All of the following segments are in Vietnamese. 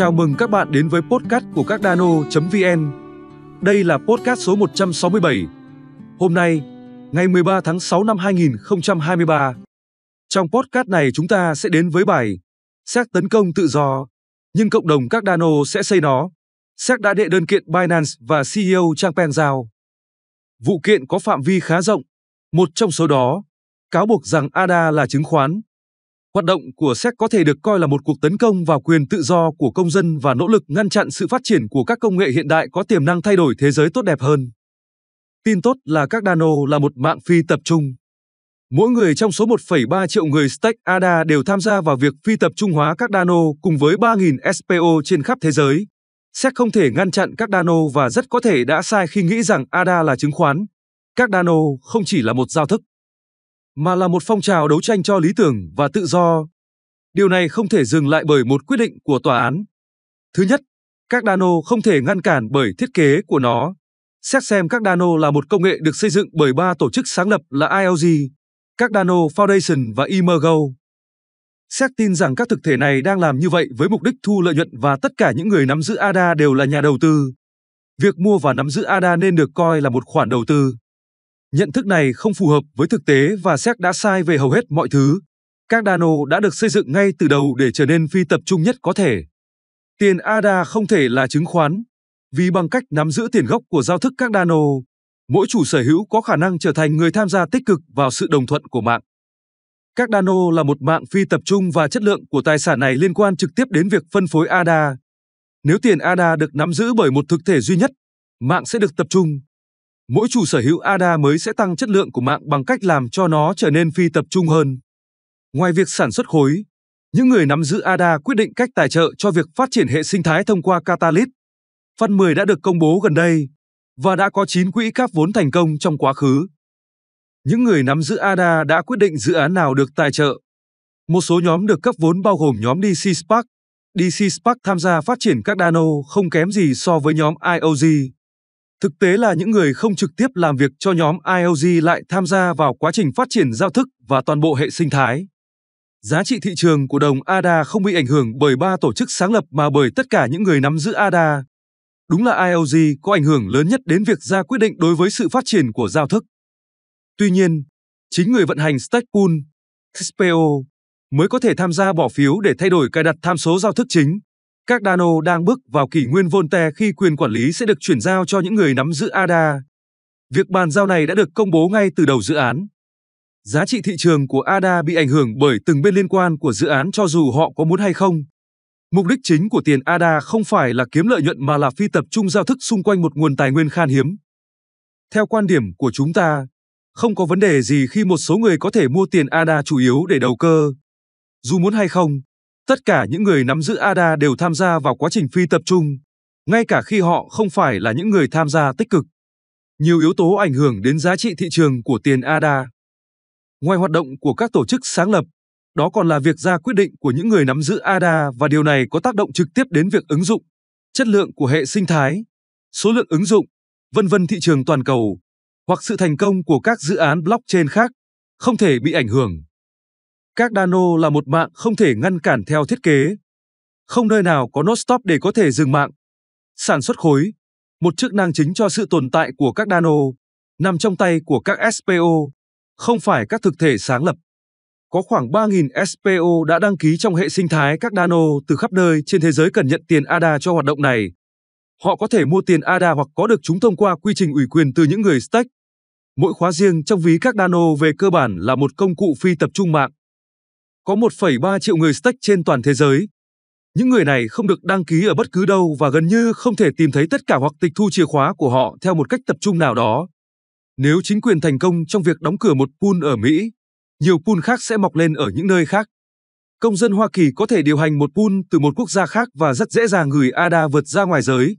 Chào mừng các bạn đến với podcast của các dano.vn. Đây là podcast số 167. Hôm nay, ngày 13 tháng 6 năm 2023. Trong podcast này chúng ta sẽ đến với bài Xác tấn công tự do, nhưng cộng đồng các dano sẽ xây nó. Xác đã đệ đơn kiện Binance và CEO Changpeng Zhao. Vụ kiện có phạm vi khá rộng, một trong số đó cáo buộc rằng ADA là chứng khoán, Hoạt động của SEC có thể được coi là một cuộc tấn công vào quyền tự do của công dân và nỗ lực ngăn chặn sự phát triển của các công nghệ hiện đại có tiềm năng thay đổi thế giới tốt đẹp hơn. Tin tốt là các Dano là một mạng phi tập trung. Mỗi người trong số 1,3 triệu người Stack ADA đều tham gia vào việc phi tập trung hóa các Dano cùng với 3.000 SPO trên khắp thế giới. SEC không thể ngăn chặn các Dano và rất có thể đã sai khi nghĩ rằng ADA là chứng khoán. Các Dano không chỉ là một giao thức mà là một phong trào đấu tranh cho lý tưởng và tự do. Điều này không thể dừng lại bởi một quyết định của tòa án. Thứ nhất, các Cardano không thể ngăn cản bởi thiết kế của nó. Xét xem các Cardano là một công nghệ được xây dựng bởi ba tổ chức sáng lập là ILG, các Cardano Foundation và Emergo. Xét tin rằng các thực thể này đang làm như vậy với mục đích thu lợi nhuận và tất cả những người nắm giữ ADA đều là nhà đầu tư. Việc mua và nắm giữ ADA nên được coi là một khoản đầu tư. Nhận thức này không phù hợp với thực tế và xét đã sai về hầu hết mọi thứ. Các Dano đã được xây dựng ngay từ đầu để trở nên phi tập trung nhất có thể. Tiền ADA không thể là chứng khoán, vì bằng cách nắm giữ tiền gốc của giao thức các Dano, mỗi chủ sở hữu có khả năng trở thành người tham gia tích cực vào sự đồng thuận của mạng. Các Dano là một mạng phi tập trung và chất lượng của tài sản này liên quan trực tiếp đến việc phân phối ADA. Nếu tiền ADA được nắm giữ bởi một thực thể duy nhất, mạng sẽ được tập trung mỗi chủ sở hữu ADA mới sẽ tăng chất lượng của mạng bằng cách làm cho nó trở nên phi tập trung hơn. Ngoài việc sản xuất khối, những người nắm giữ ADA quyết định cách tài trợ cho việc phát triển hệ sinh thái thông qua Catalyst. Phần 10 đã được công bố gần đây và đã có 9 quỹ các vốn thành công trong quá khứ. Những người nắm giữ ADA đã quyết định dự án nào được tài trợ. Một số nhóm được cấp vốn bao gồm nhóm DC Spark. DC Spark tham gia phát triển các Dano không kém gì so với nhóm IOG. Thực tế là những người không trực tiếp làm việc cho nhóm ILG lại tham gia vào quá trình phát triển giao thức và toàn bộ hệ sinh thái. Giá trị thị trường của đồng ADA không bị ảnh hưởng bởi ba tổ chức sáng lập mà bởi tất cả những người nắm giữ ADA. Đúng là ILG có ảnh hưởng lớn nhất đến việc ra quyết định đối với sự phát triển của giao thức. Tuy nhiên, chính người vận hành Stackpool, XPO mới có thể tham gia bỏ phiếu để thay đổi cài đặt tham số giao thức chính. Cardano đang bước vào kỷ nguyên Volte khi quyền quản lý sẽ được chuyển giao cho những người nắm giữ ADA. Việc bàn giao này đã được công bố ngay từ đầu dự án. Giá trị thị trường của ADA bị ảnh hưởng bởi từng bên liên quan của dự án cho dù họ có muốn hay không. Mục đích chính của tiền ADA không phải là kiếm lợi nhuận mà là phi tập trung giao thức xung quanh một nguồn tài nguyên khan hiếm. Theo quan điểm của chúng ta, không có vấn đề gì khi một số người có thể mua tiền ADA chủ yếu để đầu cơ. Dù muốn hay không, Tất cả những người nắm giữ ADA đều tham gia vào quá trình phi tập trung, ngay cả khi họ không phải là những người tham gia tích cực. Nhiều yếu tố ảnh hưởng đến giá trị thị trường của tiền ADA. Ngoài hoạt động của các tổ chức sáng lập, đó còn là việc ra quyết định của những người nắm giữ ADA và điều này có tác động trực tiếp đến việc ứng dụng, chất lượng của hệ sinh thái, số lượng ứng dụng, vân vân thị trường toàn cầu, hoặc sự thành công của các dự án blockchain khác, không thể bị ảnh hưởng. Các Dano là một mạng không thể ngăn cản theo thiết kế. Không nơi nào có nốt stop để có thể dừng mạng. Sản xuất khối, một chức năng chính cho sự tồn tại của các Dano, nằm trong tay của các SPO, không phải các thực thể sáng lập. Có khoảng 3.000 SPO đã đăng ký trong hệ sinh thái các Dano từ khắp nơi trên thế giới cần nhận tiền ADA cho hoạt động này. Họ có thể mua tiền ADA hoặc có được chúng thông qua quy trình ủy quyền từ những người stake. Mỗi khóa riêng trong ví các Dano về cơ bản là một công cụ phi tập trung mạng. Có 1,3 triệu người Stack trên toàn thế giới. Những người này không được đăng ký ở bất cứ đâu và gần như không thể tìm thấy tất cả hoặc tịch thu chìa khóa của họ theo một cách tập trung nào đó. Nếu chính quyền thành công trong việc đóng cửa một pool ở Mỹ, nhiều pool khác sẽ mọc lên ở những nơi khác. Công dân Hoa Kỳ có thể điều hành một pool từ một quốc gia khác và rất dễ dàng gửi ADA vượt ra ngoài giới.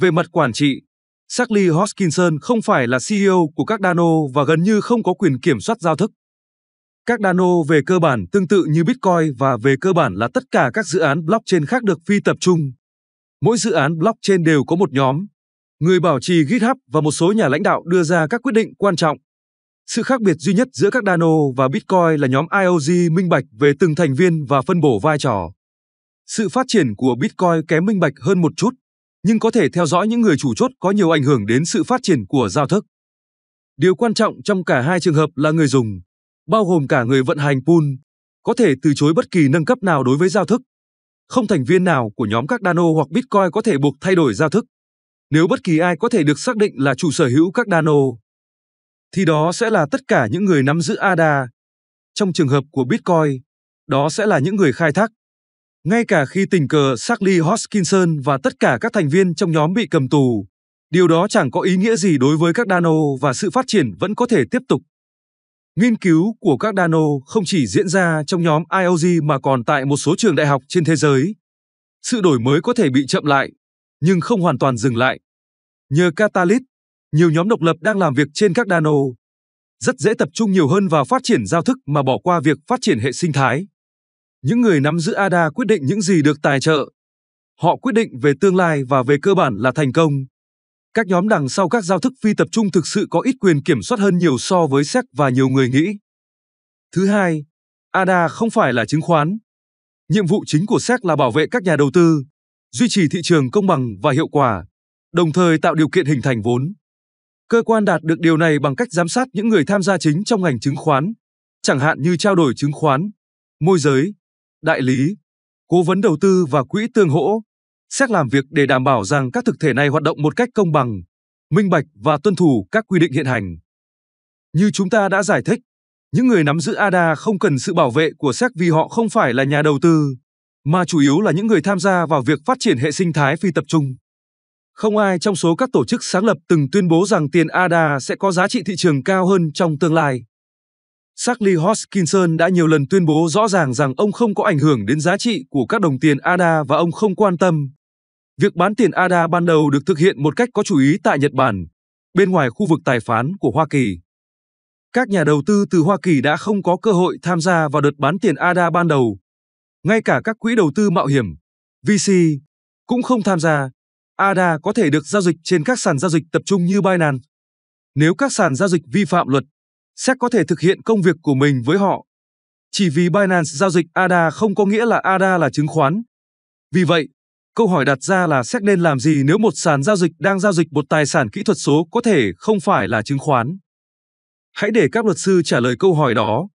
Về mặt quản trị, Charlie Hoskinson không phải là CEO của các Dano và gần như không có quyền kiểm soát giao thức. Các Dano về cơ bản tương tự như Bitcoin và về cơ bản là tất cả các dự án blockchain khác được phi tập trung. Mỗi dự án blockchain đều có một nhóm, người bảo trì GitHub và một số nhà lãnh đạo đưa ra các quyết định quan trọng. Sự khác biệt duy nhất giữa các Dano và Bitcoin là nhóm IOG minh bạch về từng thành viên và phân bổ vai trò. Sự phát triển của Bitcoin kém minh bạch hơn một chút, nhưng có thể theo dõi những người chủ chốt có nhiều ảnh hưởng đến sự phát triển của giao thức. Điều quan trọng trong cả hai trường hợp là người dùng bao gồm cả người vận hành pool, có thể từ chối bất kỳ nâng cấp nào đối với giao thức. Không thành viên nào của nhóm các Cardano hoặc Bitcoin có thể buộc thay đổi giao thức. Nếu bất kỳ ai có thể được xác định là chủ sở hữu các Cardano, thì đó sẽ là tất cả những người nắm giữ ADA. Trong trường hợp của Bitcoin, đó sẽ là những người khai thác. Ngay cả khi tình cờ Sarkley Hoskinson và tất cả các thành viên trong nhóm bị cầm tù, điều đó chẳng có ý nghĩa gì đối với các Dano và sự phát triển vẫn có thể tiếp tục. Nghiên cứu của các Dano không chỉ diễn ra trong nhóm IOG mà còn tại một số trường đại học trên thế giới. Sự đổi mới có thể bị chậm lại, nhưng không hoàn toàn dừng lại. Nhờ Catalyst, nhiều nhóm độc lập đang làm việc trên các Dano. Rất dễ tập trung nhiều hơn vào phát triển giao thức mà bỏ qua việc phát triển hệ sinh thái. Những người nắm giữ ADA quyết định những gì được tài trợ. Họ quyết định về tương lai và về cơ bản là thành công. Các nhóm đằng sau các giao thức phi tập trung thực sự có ít quyền kiểm soát hơn nhiều so với SEC và nhiều người nghĩ. Thứ hai, ADA không phải là chứng khoán. Nhiệm vụ chính của SEC là bảo vệ các nhà đầu tư, duy trì thị trường công bằng và hiệu quả, đồng thời tạo điều kiện hình thành vốn. Cơ quan đạt được điều này bằng cách giám sát những người tham gia chính trong ngành chứng khoán, chẳng hạn như trao đổi chứng khoán, môi giới, đại lý, cố vấn đầu tư và quỹ tương hỗ xét làm việc để đảm bảo rằng các thực thể này hoạt động một cách công bằng, minh bạch và tuân thủ các quy định hiện hành. Như chúng ta đã giải thích, những người nắm giữ ADA không cần sự bảo vệ của SEC vì họ không phải là nhà đầu tư, mà chủ yếu là những người tham gia vào việc phát triển hệ sinh thái phi tập trung. Không ai trong số các tổ chức sáng lập từng tuyên bố rằng tiền ADA sẽ có giá trị thị trường cao hơn trong tương lai. Sarkley Hoskinson đã nhiều lần tuyên bố rõ ràng rằng ông không có ảnh hưởng đến giá trị của các đồng tiền ADA và ông không quan tâm Việc bán tiền ADA ban đầu được thực hiện một cách có chú ý tại Nhật Bản, bên ngoài khu vực tài phán của Hoa Kỳ. Các nhà đầu tư từ Hoa Kỳ đã không có cơ hội tham gia vào đợt bán tiền ADA ban đầu. Ngay cả các quỹ đầu tư mạo hiểm, VC, cũng không tham gia. ADA có thể được giao dịch trên các sàn giao dịch tập trung như Binance. Nếu các sàn giao dịch vi phạm luật, SEC có thể thực hiện công việc của mình với họ. Chỉ vì Binance giao dịch ADA không có nghĩa là ADA là chứng khoán. Vì vậy, Câu hỏi đặt ra là xét nên làm gì nếu một sàn giao dịch đang giao dịch một tài sản kỹ thuật số có thể không phải là chứng khoán? Hãy để các luật sư trả lời câu hỏi đó.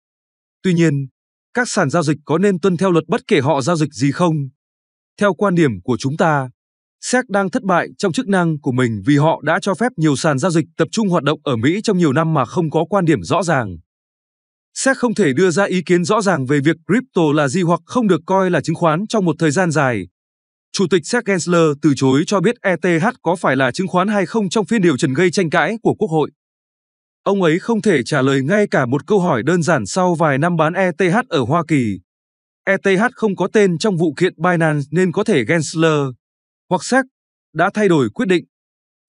Tuy nhiên, các sàn giao dịch có nên tuân theo luật bất kể họ giao dịch gì không? Theo quan điểm của chúng ta, SEC đang thất bại trong chức năng của mình vì họ đã cho phép nhiều sàn giao dịch tập trung hoạt động ở Mỹ trong nhiều năm mà không có quan điểm rõ ràng. SEC không thể đưa ra ý kiến rõ ràng về việc crypto là gì hoặc không được coi là chứng khoán trong một thời gian dài, Chủ tịch Seth Gensler từ chối cho biết ETH có phải là chứng khoán hay không trong phiên điều trần gây tranh cãi của Quốc hội. Ông ấy không thể trả lời ngay cả một câu hỏi đơn giản sau vài năm bán ETH ở Hoa Kỳ. ETH không có tên trong vụ kiện Binance nên có thể Gensler hoặc Seth đã thay đổi quyết định.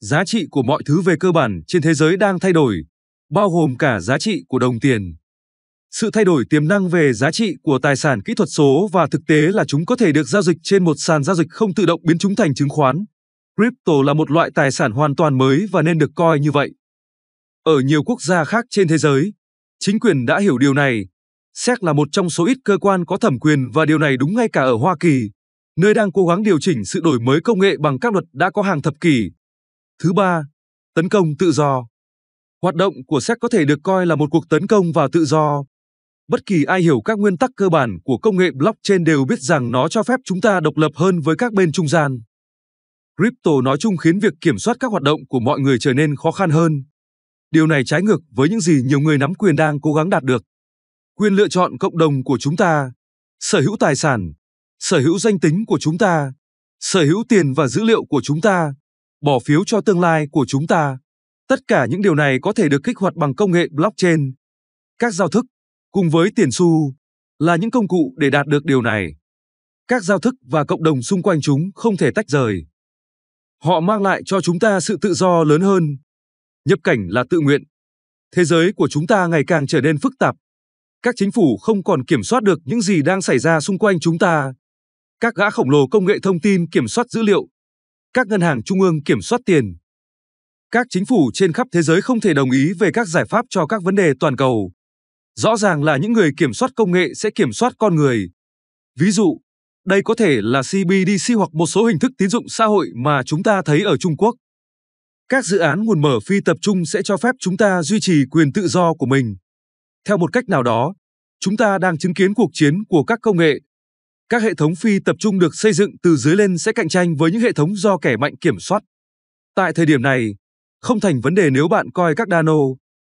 Giá trị của mọi thứ về cơ bản trên thế giới đang thay đổi, bao gồm cả giá trị của đồng tiền. Sự thay đổi tiềm năng về giá trị của tài sản kỹ thuật số và thực tế là chúng có thể được giao dịch trên một sàn giao dịch không tự động biến chúng thành chứng khoán. Crypto là một loại tài sản hoàn toàn mới và nên được coi như vậy. Ở nhiều quốc gia khác trên thế giới, chính quyền đã hiểu điều này. SEC là một trong số ít cơ quan có thẩm quyền và điều này đúng ngay cả ở Hoa Kỳ, nơi đang cố gắng điều chỉnh sự đổi mới công nghệ bằng các luật đã có hàng thập kỷ. Thứ ba, tấn công tự do. Hoạt động của SEC có thể được coi là một cuộc tấn công vào tự do, Bất kỳ ai hiểu các nguyên tắc cơ bản của công nghệ blockchain đều biết rằng nó cho phép chúng ta độc lập hơn với các bên trung gian. Crypto nói chung khiến việc kiểm soát các hoạt động của mọi người trở nên khó khăn hơn. Điều này trái ngược với những gì nhiều người nắm quyền đang cố gắng đạt được. Quyền lựa chọn cộng đồng của chúng ta, sở hữu tài sản, sở hữu danh tính của chúng ta, sở hữu tiền và dữ liệu của chúng ta, bỏ phiếu cho tương lai của chúng ta. Tất cả những điều này có thể được kích hoạt bằng công nghệ blockchain. Các giao thức cùng với tiền xu là những công cụ để đạt được điều này. Các giao thức và cộng đồng xung quanh chúng không thể tách rời. Họ mang lại cho chúng ta sự tự do lớn hơn. Nhập cảnh là tự nguyện. Thế giới của chúng ta ngày càng trở nên phức tạp. Các chính phủ không còn kiểm soát được những gì đang xảy ra xung quanh chúng ta. Các gã khổng lồ công nghệ thông tin kiểm soát dữ liệu. Các ngân hàng trung ương kiểm soát tiền. Các chính phủ trên khắp thế giới không thể đồng ý về các giải pháp cho các vấn đề toàn cầu Rõ ràng là những người kiểm soát công nghệ sẽ kiểm soát con người. Ví dụ, đây có thể là CBDC hoặc một số hình thức tín dụng xã hội mà chúng ta thấy ở Trung Quốc. Các dự án nguồn mở phi tập trung sẽ cho phép chúng ta duy trì quyền tự do của mình. Theo một cách nào đó, chúng ta đang chứng kiến cuộc chiến của các công nghệ. Các hệ thống phi tập trung được xây dựng từ dưới lên sẽ cạnh tranh với những hệ thống do kẻ mạnh kiểm soát. Tại thời điểm này, không thành vấn đề nếu bạn coi các Dano,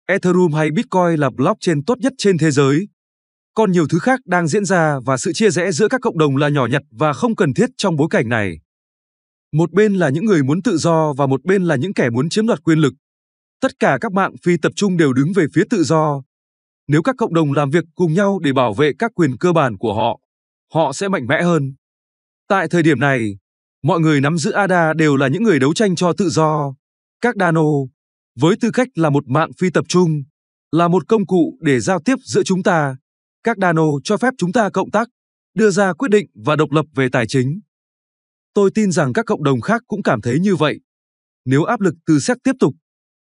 Ethereum hay Bitcoin là blockchain tốt nhất trên thế giới. Còn nhiều thứ khác đang diễn ra và sự chia rẽ giữa các cộng đồng là nhỏ nhặt và không cần thiết trong bối cảnh này. Một bên là những người muốn tự do và một bên là những kẻ muốn chiếm đoạt quyền lực. Tất cả các mạng phi tập trung đều đứng về phía tự do. Nếu các cộng đồng làm việc cùng nhau để bảo vệ các quyền cơ bản của họ, họ sẽ mạnh mẽ hơn. Tại thời điểm này, mọi người nắm giữ ADA đều là những người đấu tranh cho tự do. Các Dano, với tư cách là một mạng phi tập trung, là một công cụ để giao tiếp giữa chúng ta. Các nano cho phép chúng ta cộng tác, đưa ra quyết định và độc lập về tài chính. Tôi tin rằng các cộng đồng khác cũng cảm thấy như vậy. Nếu áp lực từ xét tiếp tục,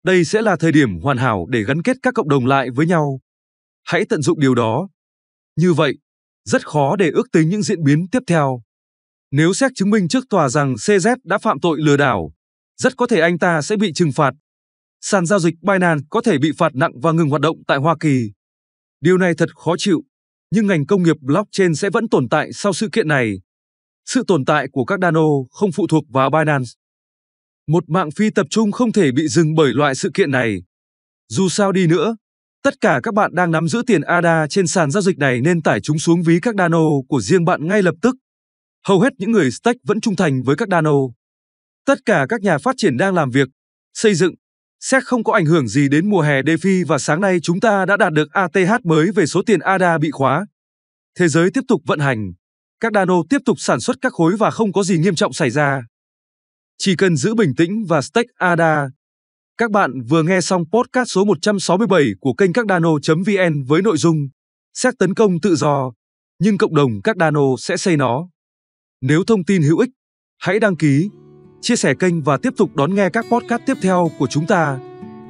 đây sẽ là thời điểm hoàn hảo để gắn kết các cộng đồng lại với nhau. Hãy tận dụng điều đó. Như vậy, rất khó để ước tính những diễn biến tiếp theo. Nếu xét chứng minh trước tòa rằng CZ đã phạm tội lừa đảo, rất có thể anh ta sẽ bị trừng phạt sàn giao dịch Binance có thể bị phạt nặng và ngừng hoạt động tại Hoa Kỳ. Điều này thật khó chịu, nhưng ngành công nghiệp blockchain sẽ vẫn tồn tại sau sự kiện này. Sự tồn tại của các Dano không phụ thuộc vào Binance. Một mạng phi tập trung không thể bị dừng bởi loại sự kiện này. Dù sao đi nữa, tất cả các bạn đang nắm giữ tiền ADA trên sàn giao dịch này nên tải chúng xuống ví các Dano của riêng bạn ngay lập tức. Hầu hết những người stake vẫn trung thành với các Dano. Tất cả các nhà phát triển đang làm việc, xây dựng sẽ không có ảnh hưởng gì đến mùa hè DeFi và sáng nay chúng ta đã đạt được ATH mới về số tiền ADA bị khóa. Thế giới tiếp tục vận hành, các Cardano tiếp tục sản xuất các khối và không có gì nghiêm trọng xảy ra. Chỉ cần giữ bình tĩnh và stake ADA. Các bạn vừa nghe xong podcast số 167 của kênh các Cardano.vn với nội dung Xét tấn công tự do, nhưng cộng đồng các Cardano sẽ xây nó. Nếu thông tin hữu ích, hãy đăng ký chia sẻ kênh và tiếp tục đón nghe các podcast tiếp theo của chúng ta.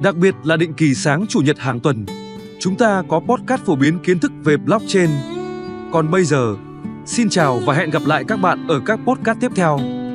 Đặc biệt là định kỳ sáng chủ nhật hàng tuần, chúng ta có podcast phổ biến kiến thức về blockchain. Còn bây giờ, xin chào và hẹn gặp lại các bạn ở các podcast tiếp theo.